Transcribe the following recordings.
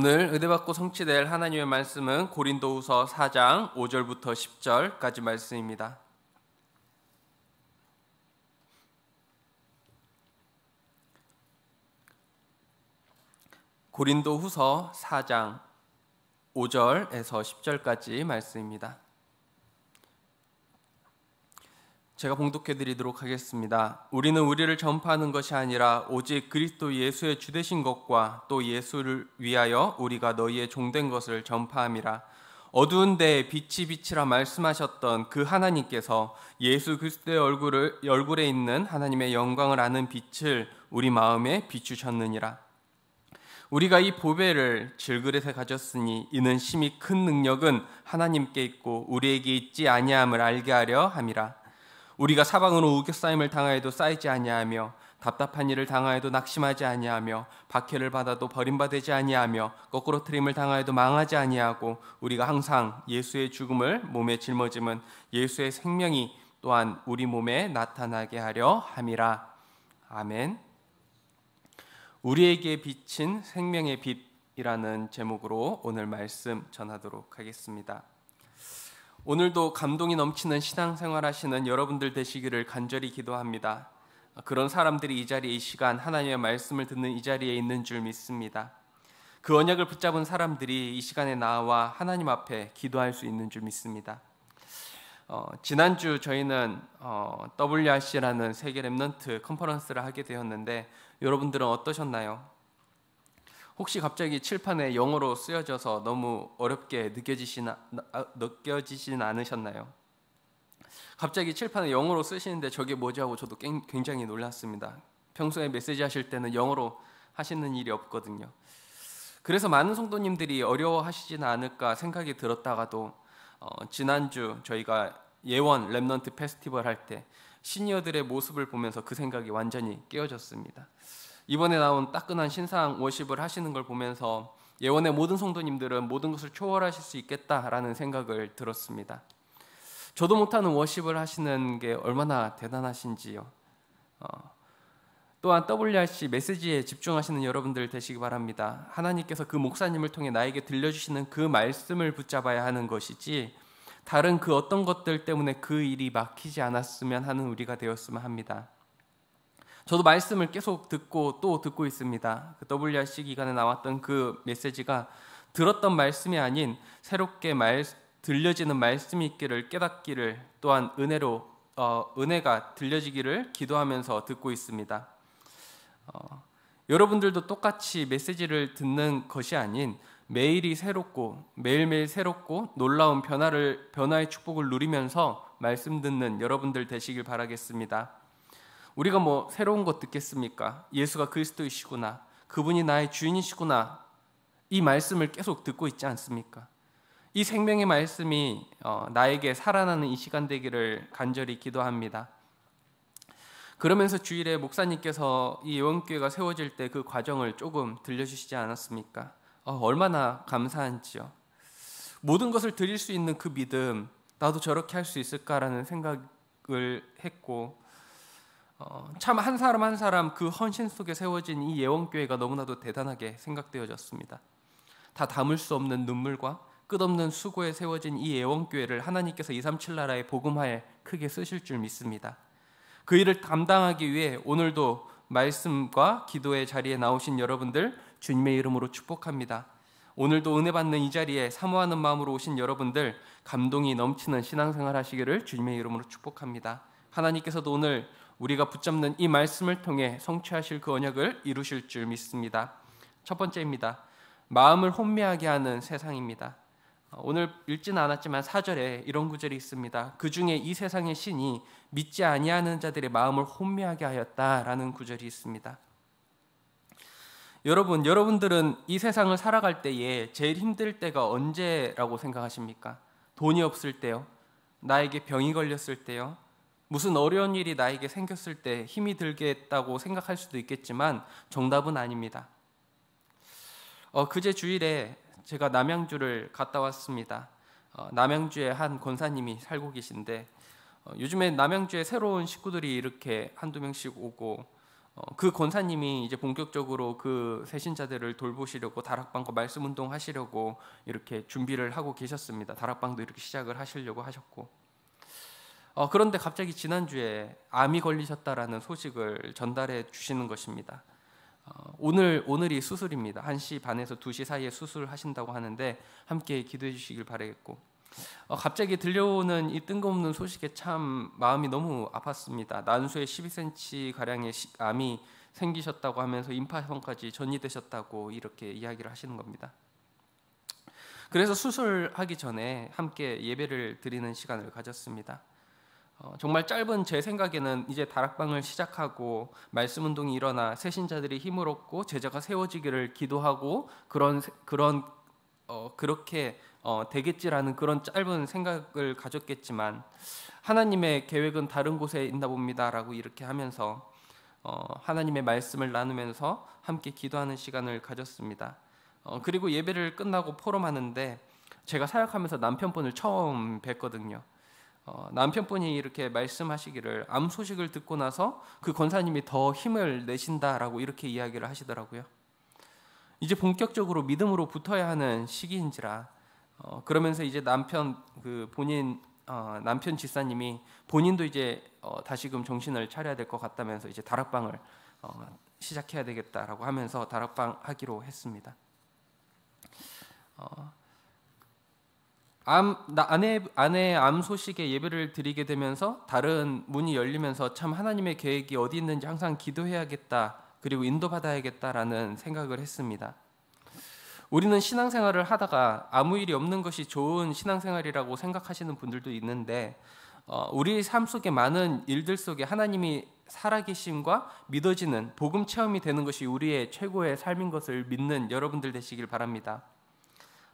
오늘 은혜받고 성취될 하나님의 말씀은 고린도후서 4장 5절부터 10절까지 말씀입니다. 고린도후서 4장 5절에서 10절까지 말씀입니다. 제가 봉독해 드리도록 하겠습니다. 우리는 우리를 전파하는 것이 아니라 오직 그리스도 예수의 주 되신 것과 또 예수를 위하여 우리가 너희의 종된 것을 전파함이라. 어두운 데에 빛이 빛이라 말씀하셨던 그 하나님께서 예수 그리스도의 얼굴을 얼굴에 있는 하나님의 영광을 아는 빛을 우리 마음에 비추셨느니라. 우리가 이 보배를 질그릇에 가졌으니 이는 심히 큰 능력은 하나님께 있고 우리에게 있지 아니함을 알게 하려 함이라. 우리가 사방으로 우겨싸임을 당하여도 쌓이지 아니하며 답답한 일을 당하여도 낙심하지 아니하며 박해를 받아도 버림받지 아니하며 거꾸로 트림을 당하여도 망하지 아니하고 우리가 항상 예수의 죽음을 몸에 짊어짐은 예수의 생명이 또한 우리 몸에 나타나게 하려 함이라. 아멘. 우리에게 비친 생명의 빛이라는 제목으로 오늘 말씀 전하도록 하겠습니다. 오늘도 감동이 넘치는 신앙생활 하시는 여러분들 되시기를 간절히 기도합니다. 그런 사람들이 이 자리에 이 시간 하나님의 말씀을 듣는 이 자리에 있는 줄 믿습니다. 그 언약을 붙잡은 사람들이 이 시간에 나와 하나님 앞에 기도할 수 있는 줄 믿습니다. 어, 지난주 저희는 어, WRC라는 세계 랩넌트 컨퍼런스를 하게 되었는데 여러분들은 어떠셨나요? 혹시 갑자기 칠판에 영어로 쓰여져서 너무 어렵게 느껴지시나 아, 아, 느껴지진 않으셨나요? 갑자기 칠판에 영어로 쓰시는데 저게 뭐지 하고 저도 굉장히 놀랐습니다. 평소에 메시지 하실 때는 영어로 하시는 일이 없거든요. 그래서 많은 성도님들이 어려워하시진 않을까 생각이 들었다가도 어, 지난주 저희가 예원 랩넌트 페스티벌 할때 시니어들의 모습을 보면서 그 생각이 완전히 깨어졌습니다. 이번에 나온 따끈한 신상 워십을 하시는 걸 보면서 예원의 모든 성도님들은 모든 것을 초월하실 수 있겠다라는 생각을 들었습니다. 저도 못하는 워십을 하시는 게 얼마나 대단하신지요. 어, 또한 WRC 메시지에 집중하시는 여러분들 되시기 바랍니다. 하나님께서 그 목사님을 통해 나에게 들려주시는 그 말씀을 붙잡아야 하는 것이지 다른 그 어떤 것들 때문에 그 일이 막히지 않았으면 하는 우리가 되었으면 합니다. 저도 말씀을 계속 듣고 또 듣고 있습니다. 그 WRC 기간에 나왔던 그 메시지가 들었던 말씀이 아닌 새롭게 말, 들려지는 말씀이 있기를 깨닫기를 또한 은혜로 어, 은혜가 들려지기를 기도하면서 듣고 있습니다. 어, 여러분들도 똑같이 메시지를 듣는 것이 아닌 매일이 새롭고 매일매일 새롭고 놀라운 변화를 변화의 축복을 누리면서 말씀 듣는 여러분들 되시길 바라겠습니다. 우리가 뭐 새로운 것 듣겠습니까? 예수가 그리스도이시구나. 그분이 나의 주인이시구나. 이 말씀을 계속 듣고 있지 않습니까? 이 생명의 말씀이 어, 나에게 살아나는 이 시간 되기를 간절히 기도합니다. 그러면서 주일에 목사님께서 이 예원교회가 세워질 때 그 과정을 조금 들려주시지 않았습니까? 어, 얼마나 감사한지요. 모든 것을 드릴 수 있는 그 믿음, 나도 저렇게 할 수 있을까라는 생각을 했고, 어, 참한 사람 한 사람 그 헌신 속에 세워진 이 예원교회가 너무나도 대단하게 생각되어졌습니다. 다 담을 수 없는 눈물과 끝없는 수고에 세워진 이 예원교회를 하나님께서 237 나라의 복음화에 크게 쓰실 줄 믿습니다. 그 일을 담당하기 위해 오늘도 말씀과 기도의 자리에 나오신 여러분들 주님의 이름으로 축복합니다. 오늘도 은혜 받는 이 자리에 사모하는 마음으로 오신 여러분들 감동이 넘치는 신앙생활 하시기를 주님의 이름으로 축복합니다. 하나님께서도 오늘 우리가 붙잡는 이 말씀을 통해 성취하실 그 언약을 이루실 줄 믿습니다. 첫 번째입니다. 마음을 혼미하게 하는 세상입니다. 어, 오늘 읽지는 않았지만 사절에 이런 구절이 있습니다. 그 중에 이 세상의 신이 믿지 아니하는 자들의 마음을 혼미하게 하였다라는 구절이 있습니다. 여러분, 여러분들은 이 세상을 살아갈 때에 제일 힘들 때가 언제라고 생각하십니까? 돈이 없을 때요. 나에게 병이 걸렸을 때요. 무슨 어려운 일이 나에게 생겼을 때 힘이 들겠다고 생각할 수도 있겠지만 정답은 아닙니다. 어, 그제 주일에 제가 남양주를 갔다 왔습니다. 어, 남양주에 한 권사님이 살고 계신데 어, 요즘에 남양주에 새로운 식구들이 이렇게 한두 명씩 오고 어, 그 권사님이 이제 본격적으로 그 세신자들을 돌보시려고 다락방과 말씀 운동 하시려고 이렇게 준비를 하고 계셨습니다. 다락방도 이렇게 시작을 하시려고 하셨고 어, 그런데 갑자기 지난주에 암이 걸리셨다라는 소식을 전달해 주시는 것입니다. 어, 오늘 오늘이 수술입니다. 1시 반에서 2시 사이에 수술하신다고 하는데 함께 기도해 주시길 바라겠고 어, 갑자기 들려오는 이 뜬금없는 소식에 참 마음이 너무 아팠습니다. 난소에 12cm 가량의 암이 생기셨다고 하면서 임파선까지 전이되셨다고 이렇게 이야기를 하시는 겁니다. 그래서 수술하기 전에 함께 예배를 드리는 시간을 가졌습니다. 어, 정말 짧은 제 생각에는 이제 다락방을 시작하고 말씀 운동이 일어나 새신자들이 힘을 얻고 제자가 세워지기를 기도하고 그런 그런 어, 그렇게 어, 되겠지라는 그런 짧은 생각을 가졌겠지만 하나님의 계획은 다른 곳에 있나 봅니다라고 이렇게 하면서 어, 하나님의 말씀을 나누면서 함께 기도하는 시간을 가졌습니다. 어, 그리고 예배를 끝나고 포럼하는데 제가 사역하면서 남편분을 처음 뵀거든요. 어, 남편분이 이렇게 말씀하시기를 암 소식을 듣고 나서 그 권사님이 더 힘을 내신다라고 이렇게 이야기를 하시더라고요. 이제 본격적으로 믿음으로 붙어야 하는 시기인지라 어, 그러면서 이제 남편 그 본인 어, 남편 지사님이 본인도 이제 어, 다시금 정신을 차려야 될 것 같다면서 이제 다락방을 어, 시작해야 되겠다라고 하면서 다락방 하기로 했습니다. 어, 암, 나, 아내, 아내의 암 소식에 예배를 드리게 되면서 다른 문이 열리면서 참 하나님의 계획이 어디 있는지 항상 기도해야겠다 그리고 인도받아야겠다라는 생각을 했습니다. 우리는 신앙생활을 하다가 아무 일이 없는 것이 좋은 신앙생활이라고 생각하시는 분들도 있는데 어, 우리 삶 속에 많은 일들 속에 하나님이 살아계심과 믿어지는 복음 체험이 되는 것이 우리의 최고의 삶인 것을 믿는 여러분들 되시길 바랍니다.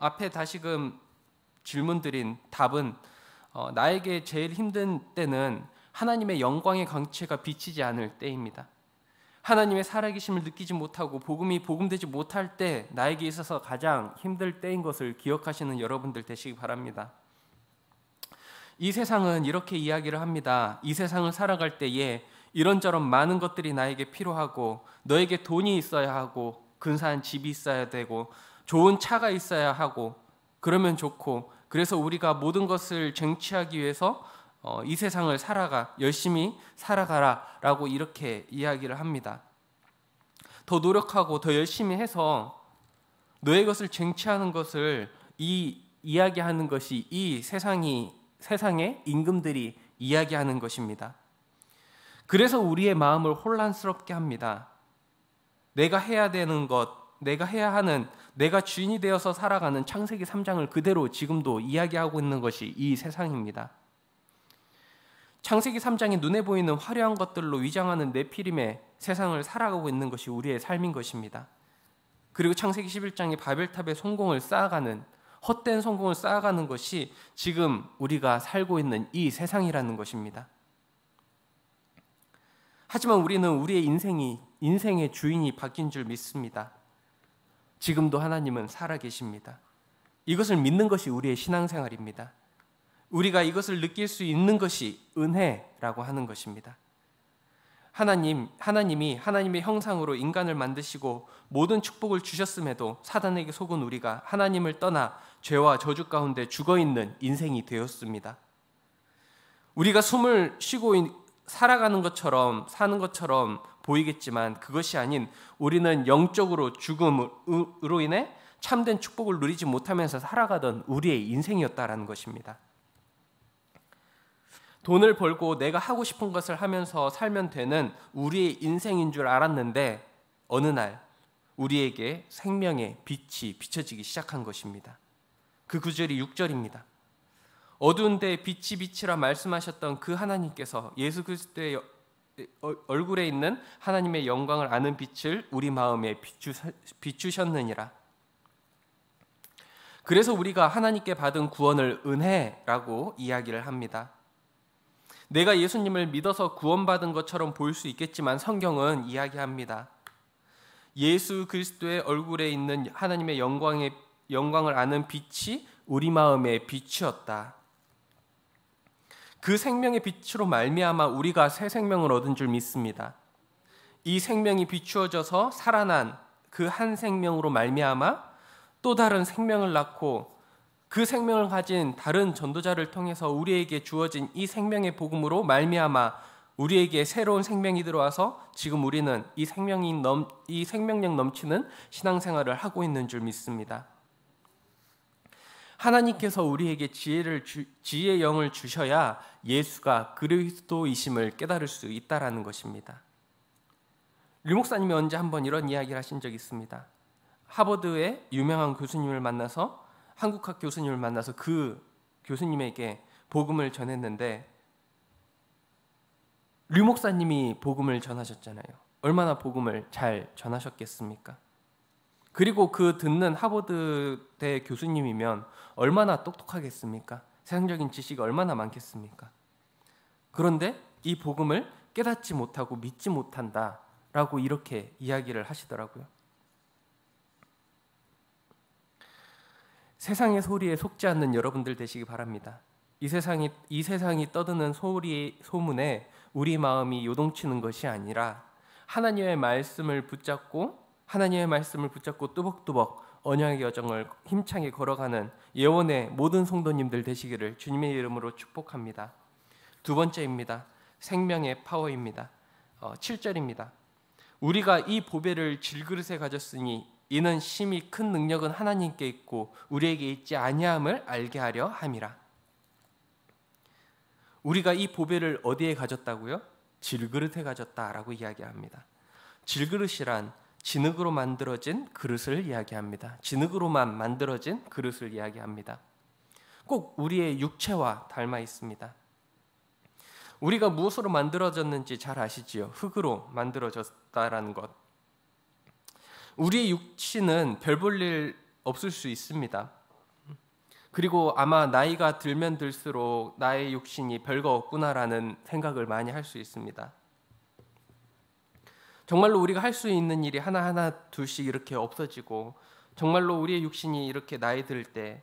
앞에 다시금 질문드린 답은 어, 나에게 제일 힘든 때는 하나님의 영광의 광채가 비치지 않을 때입니다. 하나님의 살아계심을 느끼지 못하고 복음이 복음되지 못할 때 나에게 있어서 가장 힘들 때인 것을 기억하시는 여러분들 되시기 바랍니다. 이 세상은 이렇게 이야기를 합니다. 이 세상을 살아갈 때에 이런저런 많은 것들이 나에게 필요하고 너에게 돈이 있어야 하고 근사한 집이 있어야 되고 좋은 차가 있어야 하고 그러면 좋고 그래서 우리가 모든 것을 쟁취하기 위해서 어, 이 세상을 살아가 열심히 살아가라라고 이렇게 이야기를 합니다. 더 노력하고 더 열심히 해서 너의 것을 쟁취하는 것을 이 이야기하는 것이 이 세상이 세상의 임금들이 이야기하는 것입니다. 그래서 우리의 마음을 혼란스럽게 합니다. 내가 해야 되는 것, 내가 해야 하는 내가 주인이 되어서 살아가는 창세기 3장을 그대로 지금도 이야기하고 있는 것이 이 세상입니다. 창세기 3장이 눈에 보이는 화려한 것들로 위장하는 네피림의 세상을 살아가고 있는 것이 우리의 삶인 것입니다. 그리고 창세기 11장이 바벨탑의 성공을 쌓아가는 헛된 성공을 쌓아가는 것이 지금 우리가 살고 있는 이 세상이라는 것입니다. 하지만 우리는 우리의 인생이 인생의 주인이 바뀐 줄 믿습니다. 지금도 하나님은 살아계십니다. 이것을 믿는 것이 우리의 신앙생활입니다. 우리가 이것을 느낄 수 있는 것이 은혜라고 하는 것입니다. 하나님, 하나님이 하나님의 형상으로 인간을 만드시고 모든 축복을 주셨음에도 사단에게 속은 우리가 하나님을 떠나 죄와 저주 가운데 죽어 있는 인생이 되었습니다. 우리가 숨을 쉬고 살아가는 것처럼 사는 것처럼 보이겠지만 그것이 아닌 우리는 영적으로 죽음으로 인해 참된 축복을 누리지 못하면서 살아가던 우리의 인생이었다라는 것입니다. 돈을 벌고 내가 하고 싶은 것을 하면서 살면 되는 우리의 인생인 줄 알았는데 어느 날 우리에게 생명의 빛이 비춰지기 시작한 것입니다. 그 구절이 6절입니다. 어두운 데 빛이 빛이라 말씀하셨던 그 하나님께서 예수 그리스도의 어, 얼굴에 있는 하나님의 영광을 아는 빛을 우리 마음에 비추, 셨느니라 그래서 우리가 하나님께 받은 구원을 은혜라고 이야기를 합니다. 내가 예수님을 믿어서 구원받은 것처럼 보일 수 있겠지만 성경은 이야기합니다. 예수 그리스도의 얼굴에 있는 하나님의 영광의, 영광을 아는 빛이 우리 마음에 비추었다. 그 생명의 빛으로 말미암아 우리가 새 생명을 얻은 줄 믿습니다. 이 생명이 비추어져서 살아난 그 한 생명으로 말미암아 또 다른 생명을 낳고 그 생명을 가진 다른 전도자를 통해서 우리에게 주어진 이 생명의 복음으로 말미암아 우리에게 새로운 생명이 들어와서 지금 우리는 이 생명이 넘, 이 생명력 넘치는 신앙생활을 하고 있는 줄 믿습니다. 하나님께서 우리에게 지혜를 주, 지혜 영을 주셔야 예수가 그리스도이심을 깨달을 수 있다라는 것입니다. 류 목사님이 언제 한번 이런 이야기를 하신 적이 있습니다. 하버드의 유명한 교수님을 만나서 한국학 교수님을 만나서 그 교수님에게 복음을 전했는데 류 목사님이 복음을 전하셨잖아요. 얼마나 복음을 잘 전하셨겠습니까? 그리고 그 듣는 하버드대 교수님이면 얼마나 똑똑하겠습니까? 세상적인 지식이 얼마나 많겠습니까? 그런데 이 복음을 깨닫지 못하고 믿지 못한다 라고 이렇게 이야기를 하시더라고요. 세상의 소리에 속지 않는 여러분들 되시기 바랍니다. 이 세상이 이 세상이 떠드는 소리 소문에 우리 마음이 요동치는 것이 아니라 하나님의 말씀을 붙잡고 하나님의 말씀을 붙잡고 뚜벅뚜벅 언약의 여정을 힘차게 걸어가는 예원의 모든 성도님들 되시기를 주님의 이름으로 축복합니다. 두 번째입니다. 생명의 파워입니다. 어, 7절입니다. 우리가 이 보배를 질그릇에 가졌으니 이는 심히 큰 능력은 하나님께 있고 우리에게 있지 아니함을 알게 하려 함이라. 우리가 이 보배를 어디에 가졌다고요? 질그릇에 가졌다라고 이야기합니다. 질그릇이란 진흙으로 만들어진 그릇을 이야기합니다. 진흙으로만 만들어진 그릇을 이야기합니다. 꼭 우리의 육체와 닮아 있습니다. 우리가 무엇으로 만들어졌는지 잘 아시지요? 흙으로 만들어졌다라는 것. 우리 육신은 별볼일 없을 수 있습니다. 그리고 아마 나이가 들면 들수록 나의 육신이 별거 없구나라는 생각을 많이 할 수 있습니다. 정말로 우리가 할 수 있는 일이 하나하나 둘씩 이렇게 없어지고 정말로 우리의 육신이 이렇게 나이 들 때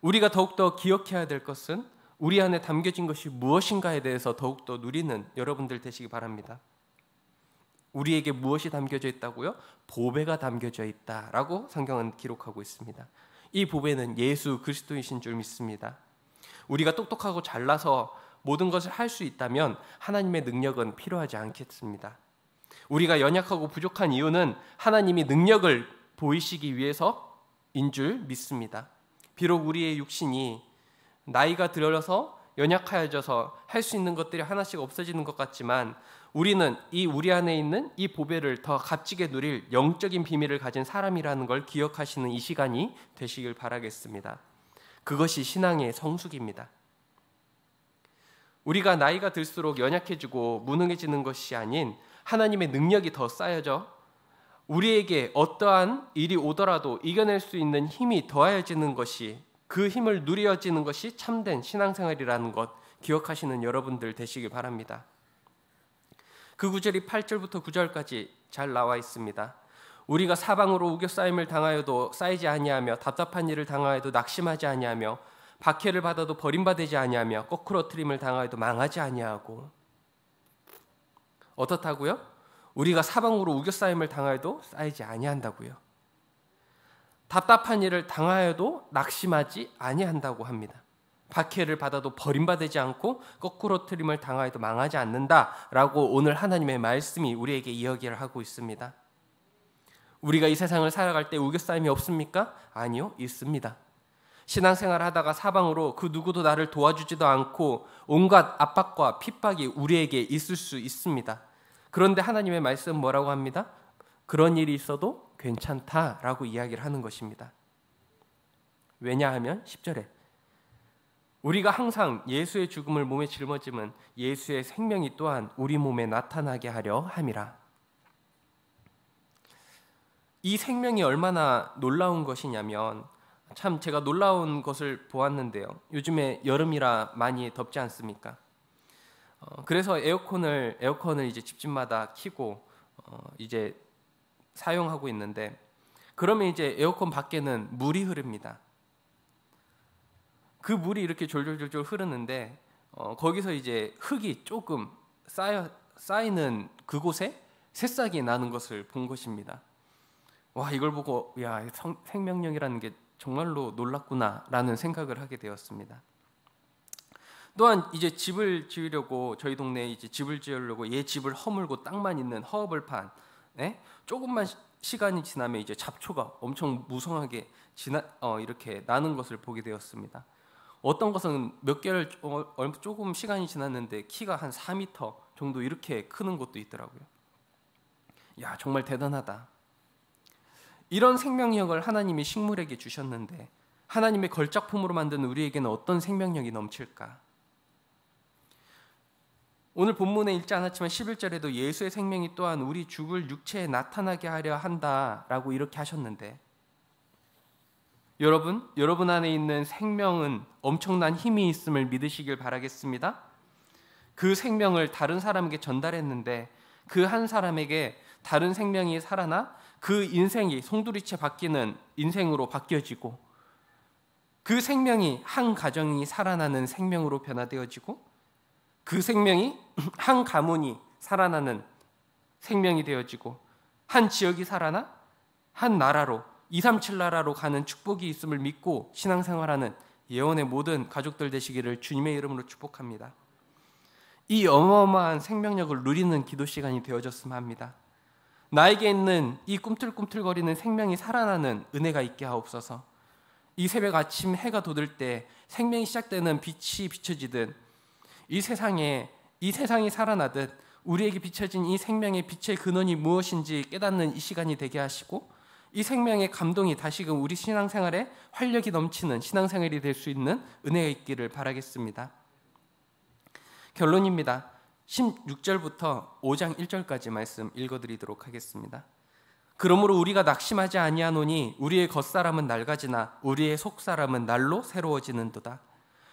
우리가 더욱더 기억해야 될 것은 우리 안에 담겨진 것이 무엇인가에 대해서 더욱더 누리는 여러분들 되시기 바랍니다. 우리에게 무엇이 담겨져 있다고요? 보배가 담겨져 있다라고 성경은 기록하고 있습니다. 이 보배는 예수 그리스도이신 줄 믿습니다. 우리가 똑똑하고 잘나서 모든 것을 할 수 있다면 하나님의 능력은 필요하지 않겠습니다. 우리가 연약하고 부족한 이유는 하나님이 능력을 보이시기 위해서인 줄 믿습니다. 비록 우리의 육신이 나이가 들어서 연약하여져서 할 수 있는 것들이 하나씩 없어지는 것 같지만 우리는 이 우리 안에 있는 이 보배를 더 값지게 누릴 영적인 비밀을 가진 사람이라는 걸 기억하시는 이 시간이 되시길 바라겠습니다. 그것이 신앙의 성숙입니다. 우리가 나이가 들수록 연약해지고 무능해지는 것이 아닌 하나님의 능력이 더 쌓여져 우리에게 어떠한 일이 오더라도 이겨낼 수 있는 힘이 더하여지는 것이 그 힘을 누려지는 것이 참된 신앙생활이라는 것 기억하시는 여러분들 되시길 바랍니다. 그 구절이 8절부터 9절까지 잘 나와 있습니다. 우리가 사방으로 우겨 쌓임을 당하여도 쌓이지 아니하며 답답한 일을 당하여도 낙심하지 아니하며 박해를 받아도 버림받지 아니하며 거꾸러트림을 당하여도 망하지 아니하고 어떻다고요? 우리가 사방으로 우겨싸임을 당하여도 쌓이지 아니한다고요. 답답한 일을 당하여도 낙심하지 아니한다고 합니다. 박해를 받아도 버림받지 않고 거꾸로 트림을 당하여도 망하지 않는다라고 오늘 하나님의 말씀이 우리에게 이야기를 하고 있습니다. 우리가 이 세상을 살아갈 때 우겨싸임이 없습니까? 아니요, 있습니다. 신앙생활 하다가 사방으로 그 누구도 나를 도와주지도 않고 온갖 압박과 핍박이 우리에게 있을 수 있습니다. 그런데 하나님의 말씀 뭐라고 합니다? 그런 일이 있어도 괜찮다라고 이야기를 하는 것입니다. 왜냐하면 10절에 우리가 항상 예수의 죽음을 몸에 짊어지면 예수의 생명이 또한 우리 몸에 나타나게 하려 함이라. 이 생명이 얼마나 놀라운 것이냐면 참 제가 놀라운 것을 보았는데요. 요즘에 여름이라 많이 덥지 않습니까? 어, 그래서 에어컨을 에어컨을 이제 집집마다 키고 어, 이제 사용하고 있는데 그러면 이제 에어컨 밖에는 물이 흐릅니다. 그 물이 이렇게 졸졸졸졸 흐르는데 어, 거기서 이제 흙이 조금 쌓여 쌓이는 그곳에 새싹이 나는 것을 본 것입니다. 와 이걸 보고 야 성, 생명력이라는 게 정말로 놀랍구나라는 생각을 하게 되었습니다. 또한 이제 집을 지으려고 저희 동네에 이제 집을 지으려고 얘 집을 허물고 땅만 있는 허업을 판 예? 조금만 시간이 지나면 이제 잡초가 엄청 무성하게 지나, 어, 이렇게 나는 것을 보게 되었습니다. 어떤 것은 몇 개월 어, 조금 시간이 지났는데 키가 한4미터 정도 이렇게 크는 것도 있더라고요. 야 정말 대단하다. 이런 생명력을 하나님이 식물에게 주셨는데 하나님의 걸작품으로 만든 우리에게는 어떤 생명력이 넘칠까? 오늘 본문에 읽지 않았지만 11절에도 예수의 생명이 또한 우리 죽을 육체에 나타나게 하려 한다라고 이렇게 하셨는데 여러분, 여러분 안에 있는 생명은 엄청난 힘이 있음을 믿으시길 바라겠습니다. 그 생명을 다른 사람에게 전달했는데 그 한 사람에게 다른 생명이 살아나 그 인생이 송두리째 바뀌는 인생으로 바뀌어지고 그 생명이 한 가정이 살아나는 생명으로 변화되어지고 그 생명이 한 가문이 살아나는 생명이 되어지고 한 지역이 살아나 한 나라로 237 나라로 가는 축복이 있음을 믿고 신앙생활하는 예언의 모든 가족들 되시기를 주님의 이름으로 축복합니다. 이 어마어마한 생명력을 누리는 기도 시간이 되어졌으면 합니다. 나에게 있는 이 꿈틀꿈틀거리는 생명이 살아나는 은혜가 있게 하옵소서. 이 새벽 아침 해가 돋을 때 생명이 시작되는 빛이 비춰지듯 이 세상에 이 세상이 살아나듯 우리에게 비춰진 이 생명의 빛의 근원이 무엇인지 깨닫는 이 시간이 되게 하시고 이 생명의 감동이 다시금 우리 신앙생활에 활력이 넘치는 신앙생활이 될 수 있는 은혜가 있기를 바라겠습니다. 결론입니다. 16절부터 5장 1절까지 말씀 읽어드리도록 하겠습니다. 그러므로 우리가 낙심하지 아니하노니 우리의 겉사람은 낡아지나 우리의 속사람은 날로 새로워지는도다.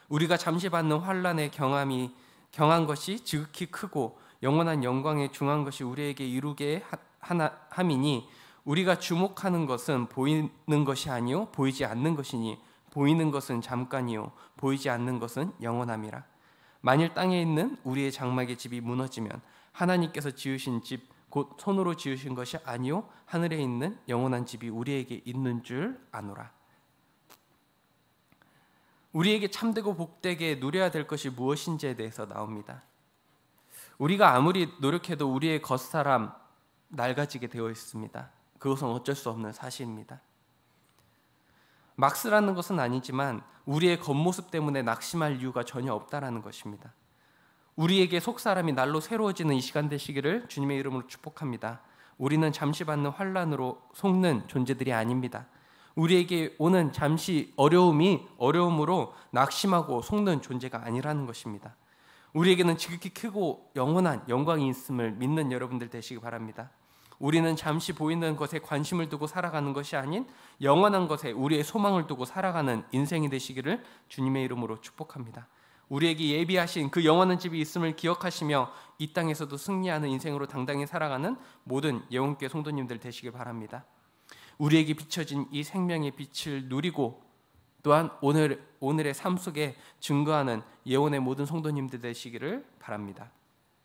우리가 잠시 받는 환란의 경험이 경한 것이 지극히 크고 영원한 영광의 중한 것이 우리에게 이루게 하나 함이니 우리가 주목하는 것은 보이는 것이 아니요 보이지 않는 것이니 보이는 것은 잠깐이요 보이지 않는 것은 영원함이라 만일 땅에 있는 우리의 장막의 집이 무너지면 하나님께서 지으신 집 곧 손으로 지으신 것이 아니요 하늘에 있는 영원한 집이 우리에게 있는 줄 아노라 우리에게 참되고 복되게 누려야 될 것이 무엇인지에 대해서 나옵니다. 우리가 아무리 노력해도 우리의 겉사람 낡아지게 되어 있습니다. 그것은 어쩔 수 없는 사실입니다. 막스라는 것은 아니지만 우리의 겉모습 때문에 낙심할 이유가 전혀 없다라는 것입니다. 우리에게 속사람이 날로 새로워지는 이 시간 되시기를 주님의 이름으로 축복합니다. 우리는 잠시 받는 환란으로 속는 존재들이 아닙니다. 우리에게 오는 잠시 어려움이 어려움으로 낙심하고 속는 존재가 아니라는 것입니다. 우리에게는 지극히 크고 영원한 영광이 있음을 믿는 여러분들 되시기 바랍니다. 우리는 잠시 보이는 것에 관심을 두고 살아가는 것이 아닌 영원한 것에 우리의 소망을 두고 살아가는 인생이 되시기를 주님의 이름으로 축복합니다. 우리에게 예비하신 그 영원한 집이 있음을 기억하시며 이 땅에서도 승리하는 인생으로 당당히 살아가는 모든 예원교 성도님들 되시길 바랍니다. 우리에게 비춰진 이 생명의 빛을 누리고 또한 오늘 오늘의 삶 속에 증거하는 예원의 모든 성도님들 되시기를 바랍니다.